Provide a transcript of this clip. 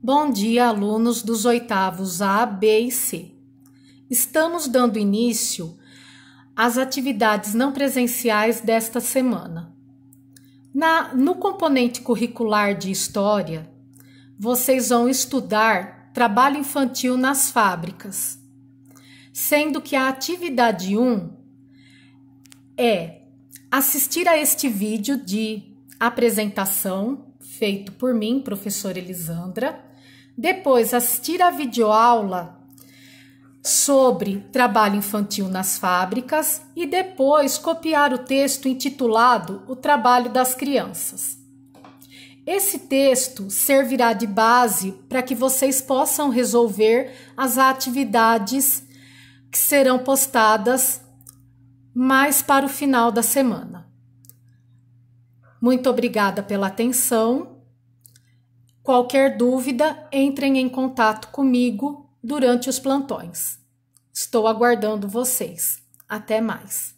Bom dia, alunos dos oitavos A, B e C. Estamos dando início às atividades não presenciais desta semana. Na, no componente curricular de História, vocês vão estudar trabalho infantil nas fábricas, sendo que a atividade 1 é assistir a este vídeo de apresentação feito por mim, professora Elisandra. Depois, assistir a videoaula sobre trabalho infantil nas fábricas e depois copiar o texto intitulado O Trabalho das Crianças. Esse texto servirá de base para que vocês possam resolver as atividades que serão postadas mais para o final da semana. Muito obrigada pela atenção. Qualquer dúvida, entrem em contato comigo durante os plantões. Estou aguardando vocês. Até mais.